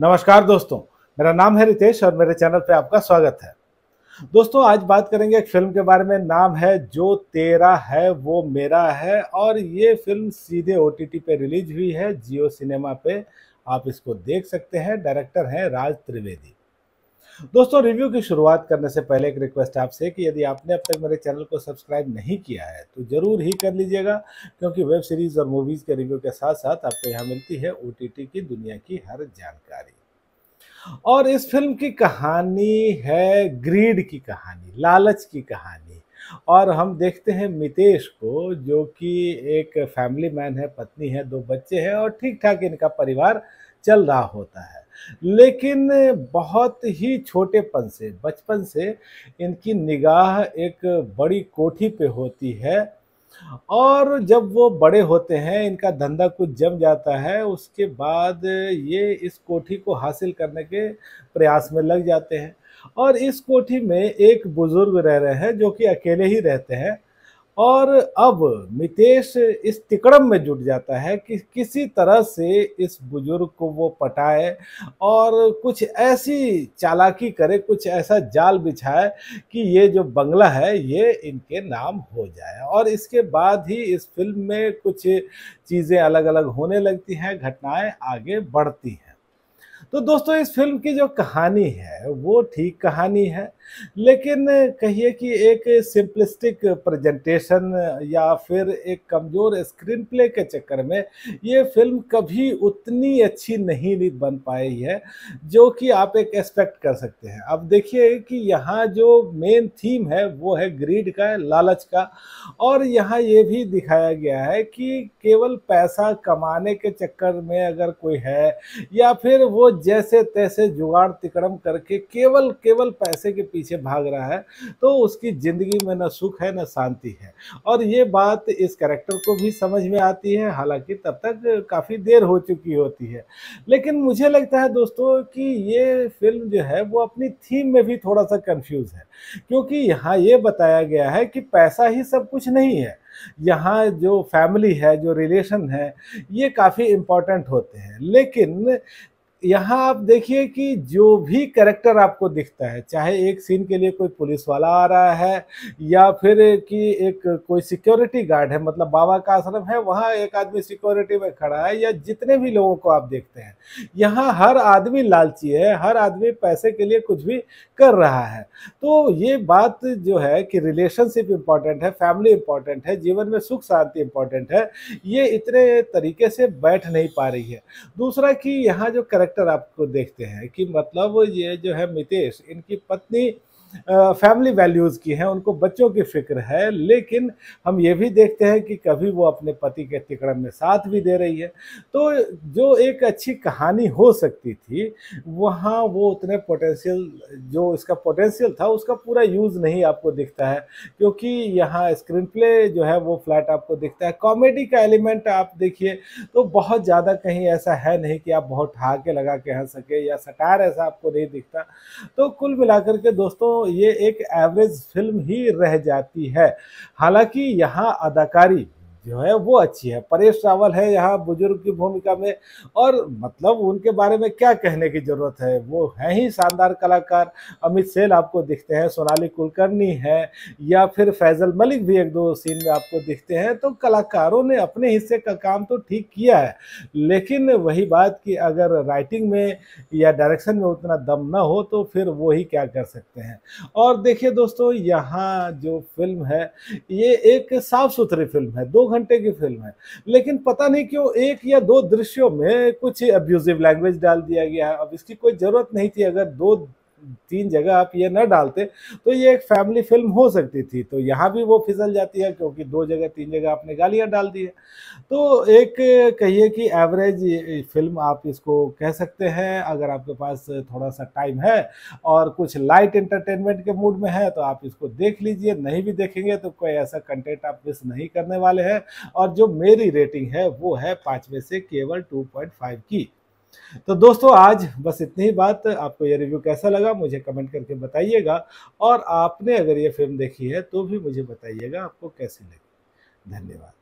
नमस्कार दोस्तों मेरा नाम है रितेश और मेरे चैनल पे आपका स्वागत है दोस्तों आज बात करेंगे एक फिल्म के बारे में नाम है जो तेरा है वो मेरा है और ये फिल्म सीधे ओ पे रिलीज हुई है जियो सिनेमा पे आप इसको देख सकते हैं डायरेक्टर हैं राज त्रिवेदी दोस्तों रिव्यू की शुरुआत करने से पहले एक रिक्वेस्ट आपसे कि यदि आपने अब तक मेरे चैनल को सब्सक्राइब नहीं किया है तो ज़रूर ही कर लीजिएगा क्योंकि वेब सीरीज़ और मूवीज़ के रिव्यू के साथ साथ आपको यहाँ मिलती है ओ की दुनिया की हर जानकारी और इस फिल्म की कहानी है ग्रीड की कहानी लालच की कहानी और हम देखते हैं मितेश को जो कि एक फैमिली मैन है पत्नी है दो बच्चे हैं और ठीक ठाक इनका परिवार चल रहा होता है लेकिन बहुत ही छोटेपन से बचपन से इनकी निगाह एक बड़ी कोठी पे होती है और जब वो बड़े होते हैं इनका धंधा कुछ जम जाता है उसके बाद ये इस कोठी को हासिल करने के प्रयास में लग जाते हैं और इस कोठी में एक बुज़ुर्ग रह रहे हैं जो कि अकेले ही रहते हैं और अब मितेश इस तिकड़म में जुट जाता है कि किसी तरह से इस बुजुर्ग को वो पटाए और कुछ ऐसी चालाकी करे कुछ ऐसा जाल बिछाए कि ये जो बंगला है ये इनके नाम हो जाए और इसके बाद ही इस फिल्म में कुछ चीज़ें अलग अलग होने लगती हैं घटनाएं आगे बढ़ती हैं तो दोस्तों इस फिल्म की जो कहानी है वो ठीक कहानी है लेकिन कहिए कि एक सिंपलिस्टिक प्रेजेंटेशन या फिर एक कमज़ोर स्क्रीन प्ले के चक्कर में ये फिल्म कभी उतनी अच्छी नहीं बन पाई है जो कि आप एक एक्सपेक्ट कर सकते हैं अब देखिए कि यहाँ जो मेन थीम है वो है ग्रीड का लालच का और यहाँ ये भी दिखाया गया है कि केवल पैसा कमाने के चक्कर में अगर कोई है या फिर वो जैसे तैसे जुगाड़ तिकड़म करके केवल केवल पैसे के पीछे भाग रहा है तो उसकी ज़िंदगी में न सुख है न शांति है और ये बात इस करेक्टर को भी समझ में आती है हालांकि तब तक काफ़ी देर हो चुकी होती है लेकिन मुझे लगता है दोस्तों कि ये फिल्म जो है वो अपनी थीम में भी थोड़ा सा कन्फ्यूज़ है क्योंकि यहाँ ये बताया गया है कि पैसा ही सब कुछ नहीं है यहाँ जो फैमिली है जो रिलेशन है ये काफ़ी इम्पॉर्टेंट होते हैं लेकिन यहाँ आप देखिए कि जो भी करेक्टर आपको दिखता है चाहे एक सीन के लिए कोई पुलिस वाला आ रहा है या फिर कि एक कोई सिक्योरिटी गार्ड है मतलब बाबा का आश्रम है वहाँ एक आदमी सिक्योरिटी में खड़ा है या जितने भी लोगों को आप देखते हैं यहाँ हर आदमी लालची है हर आदमी पैसे के लिए कुछ भी कर रहा है तो ये बात जो है कि रिलेशनशिप इम्पॉर्टेंट है फैमिली इम्पॉर्टेंट है जीवन में सुख शांति इम्पॉर्टेंट है ये इतने तरीके से बैठ नहीं पा रही है दूसरा कि यहाँ जो करेक्टर कैरेक्टर आपको देखते हैं कि मतलब ये जो है मितेश इनकी पत्नी फैमिली वैल्यूज़ की हैं उनको बच्चों की फिक्र है लेकिन हम ये भी देखते हैं कि कभी वो अपने पति के तिकड़म में साथ भी दे रही है तो जो एक अच्छी कहानी हो सकती थी वहाँ वो उतने पोटेंशियल जो इसका पोटेंशियल था उसका पूरा यूज़ नहीं आपको दिखता है क्योंकि यहाँ स्क्रीन प्ले जो है वो फ्लैट आपको दिखता है कॉमेडी का एलिमेंट आप देखिए तो बहुत ज़्यादा कहीं ऐसा है नहीं कि आप बहुत ठहाके लगा के हंस सके या सटार ऐसा आपको नहीं दिखता तो कुल मिलाकर के दोस्तों ये एक एवरेज फिल्म ही रह जाती है हालांकि यहाँ अदाकारी जो है वो अच्छी है परेश रावल है यहाँ बुजुर्ग की भूमिका में और मतलब उनके बारे में क्या कहने की ज़रूरत है वो है ही शानदार कलाकार अमित सेल आपको दिखते हैं सोनाली कुलकर्णी है या फिर फैज़ल मलिक भी एक दो सीन में आपको दिखते हैं तो कलाकारों ने अपने हिस्से का काम तो ठीक किया है लेकिन वही बात कि अगर राइटिंग में या डायरेक्शन में उतना दम ना हो तो फिर वो ही क्या कर सकते हैं और देखिए दोस्तों यहाँ जो फिल्म है ये एक साफ़ सुथरी फिल्म है दो घंटे की फिल्म है लेकिन पता नहीं क्यों एक या दो दृश्यों में कुछ ही अब्यूजिव लैंग्वेज डाल दिया गया है अब इसकी कोई ज़रूरत नहीं थी अगर दो तीन जगह आप ये ना डालते तो ये एक फैमिली फिल्म हो सकती थी तो यहाँ भी वो फिसल जाती है क्योंकि दो जगह तीन जगह आपने गालियाँ डाल दी है तो एक कहिए कि एवरेज फिल्म आप इसको कह सकते हैं अगर आपके पास थोड़ा सा टाइम है और कुछ लाइट इंटरटेनमेंट के मूड में है तो आप इसको देख लीजिए नहीं भी देखेंगे तो कोई ऐसा कंटेंट आप मिस नहीं करने वाले हैं और जो मेरी रेटिंग है वो है पाँचवें से केवल टू पॉइंट फाइव की तो दोस्तों आज बस इतनी ही बात आपको ये रिव्यू कैसा लगा मुझे कमेंट करके बताइएगा और आपने अगर ये फिल्म देखी है तो भी मुझे बताइएगा आपको कैसी लगी धन्यवाद